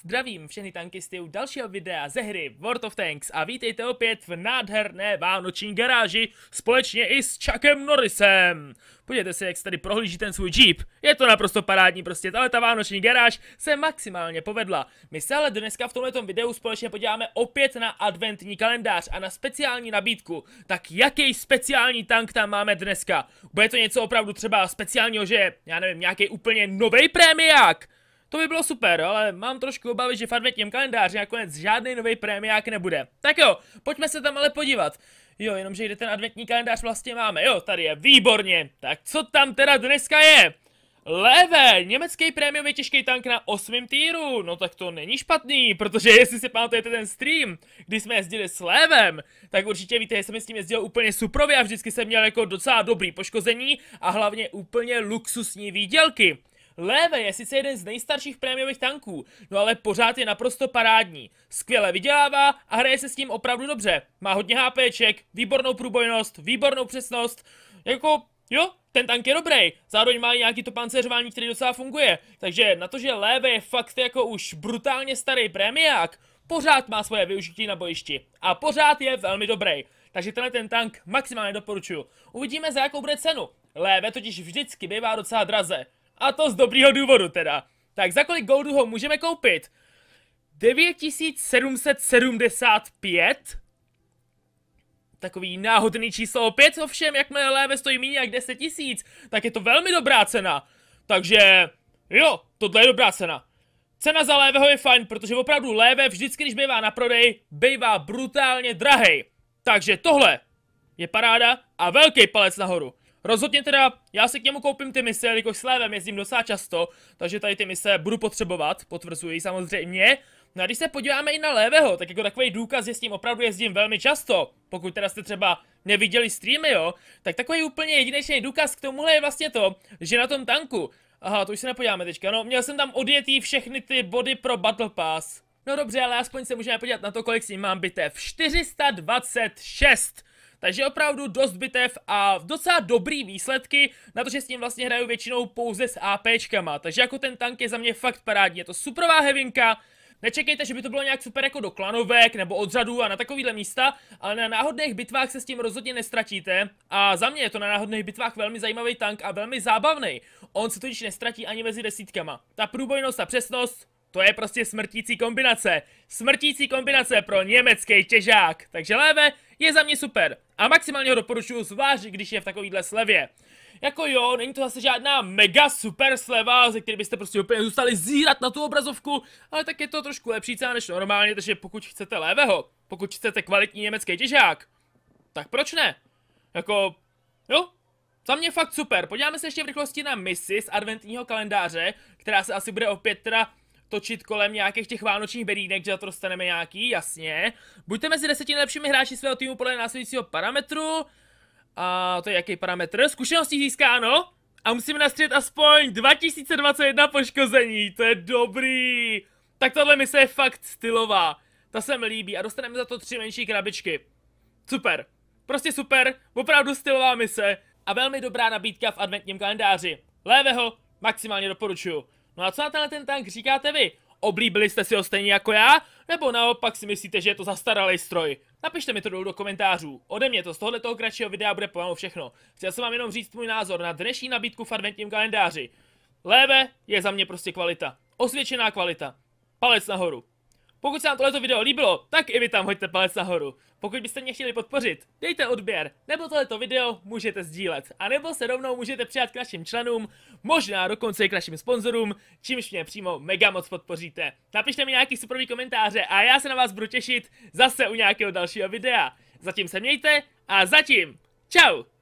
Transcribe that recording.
Zdravím všechny tankisty u dalšího videa ze hry World of Tanks a vítejte opět v nádherné vánoční garáži společně i s Chuckem Norrisem. Podívejte se, jak se tady prohlíží ten svůj Jeep. Je to naprosto parádní prostě, ale ta vánoční garáž se maximálně povedla. My se ale dneska v tomto videu společně podíváme opět na adventní kalendář a na speciální nabídku. Tak jaký speciální tank tam máme dneska? Bude to něco opravdu třeba speciálního, že já nevím, nějaký úplně nový prémiák? To by bylo super, ale mám trošku obavy, že v adventním kalendáři nakonec žádný nový prémiák nebude. Tak jo, pojďme se tam ale podívat. Jo, jenomže jde ten adventní kalendář vlastně máme. Jo, tady je, výborně. Tak co tam teda dneska je? Levé, německý prémiový těžký tank na 8. týru, no tak to není špatný, protože jestli si pamatujete ten stream, kdy jsme jezdili s Levem, tak určitě víte, že jsem s tím jezdil úplně suprově a vždycky jsem měl jako docela dobrý poškození a hlavně úplně luxusní výdělky. Léve je sice jeden z nejstarších prémiových tanků, no ale pořád je naprosto parádní. Skvěle vydělává a hraje se s tím opravdu dobře. Má hodně HPček, výbornou průbojnost, výbornou přesnost. Jako, jo, ten tank je dobrý, zároveň má nějaký to pancéřování, který docela funguje. Takže na to, že Léve je fakt jako už brutálně starý prémiák, pořád má svoje využití na bojišti a pořád je velmi dobrý. Takže tenhle ten tank maximálně doporučuju. Uvidíme za jakou bude cenu. Léve totiž vždycky bývá docela draze. A to z dobrýho důvodu teda. Tak za kolik goldu ho můžeme koupit? 9775. Takový náhodný číslo opět, ovšem jakmile léve stojí méně jak 10 tisíc, tak je to velmi dobrá cena. Takže jo, tohle je dobrá cena. Cena za lévého je fajn, protože opravdu léve vždycky, když bývá na prodej, bývá brutálně drahej. Takže tohle je paráda a velký palec nahoru. Rozhodně teda, já si k němu koupím ty mise, jelikož s lévem jezdím docela často, takže tady ty mise budu potřebovat, potvrzuji samozřejmě. No a když se podíváme i na levého, tak jako takový důkaz, že s tím opravdu jezdím velmi často, pokud teda jste třeba neviděli streamy, jo, tak takový úplně jedinečný důkaz k tomuhle je vlastně to, že na tom tanku, aha, to už se nepodíváme teďka, no, měl jsem tam odjetý všechny ty body pro Battle Pass. No dobře, ale aspoň se můžeme podívat na to, kolik s ním mám bitev. 426! Takže opravdu dost bitev a docela dobrý výsledky, na to, že s ním vlastně hraju většinou pouze s APčkama. Takže jako ten tank je za mě fakt parádní, je to superová hevinka, Nečekejte, že by to bylo nějak super jako do klanovek nebo odzadu a na takovýhle místa, ale na náhodných bitvách se s tím rozhodně nestratíte a za mě je to na náhodných bitvách velmi zajímavý tank a velmi zábavný. On se totiž nestratí ani mezi desítkama. Ta průbojnost a přesnost to je prostě smrtící kombinace. Smrtící kombinace pro německý těžák. Takže léve je za mě super. A maximálně ho doporučuju zvlášť, když je v takovýhle slevě. Jako jo, není to zase žádná mega super sleva, ze které byste prostě úplně zůstali zírat na tu obrazovku, ale tak je to trošku lepší cena než normálně, takže pokud chcete levého, pokud chcete kvalitní německý těžák, tak proč ne? Jako, jo, za mě fakt super. Podíváme se ještě v rychlosti na misi z adventního kalendáře, která se asi bude opět teda točit kolem nějakých těch vánočních berínek, že za to dostaneme nějaký, jasně. Buďte mezi deseti nejlepšími hráči svého týmu podle následujícího parametru. A to je jaký parametr? Zkušenosti získáno. A musíme nastřít aspoň 2021 poškození, to je dobrý. Tak mi mise je fakt stylová. Ta se mi líbí a dostaneme za to tři menší krabičky. Super. Prostě super, opravdu stylová mise a velmi dobrá nabídka v adventním kalendáři. Lévého maximálně doporučuju. No a co na tenhle ten tank říkáte vy? Oblíbili jste si ho stejně jako já? Nebo naopak si myslíte, že je to zastaralý stroj? Napište mi to dolů do komentářů. Ode mě to z toho kratšího videa bude pomalu všechno. Chtěl jsem vám jenom říct můj názor na dnešní nabídku v adventním kalendáři. Léve je za mě prostě kvalita. Osvědčená kvalita. Palec nahoru. Pokud se vám tohleto video líbilo, tak i vy tam hoďte palec nahoru. Pokud byste mě chtěli podpořit, dejte odběr, nebo tohleto video můžete sdílet, a nebo se rovnou můžete přijat k našim členům, možná dokonce i k našim sponzorům, čímž mě přímo mega moc podpoříte. Napište mi nějaký superový komentáře a já se na vás budu těšit zase u nějakého dalšího videa. Zatím se mějte a zatím, čau!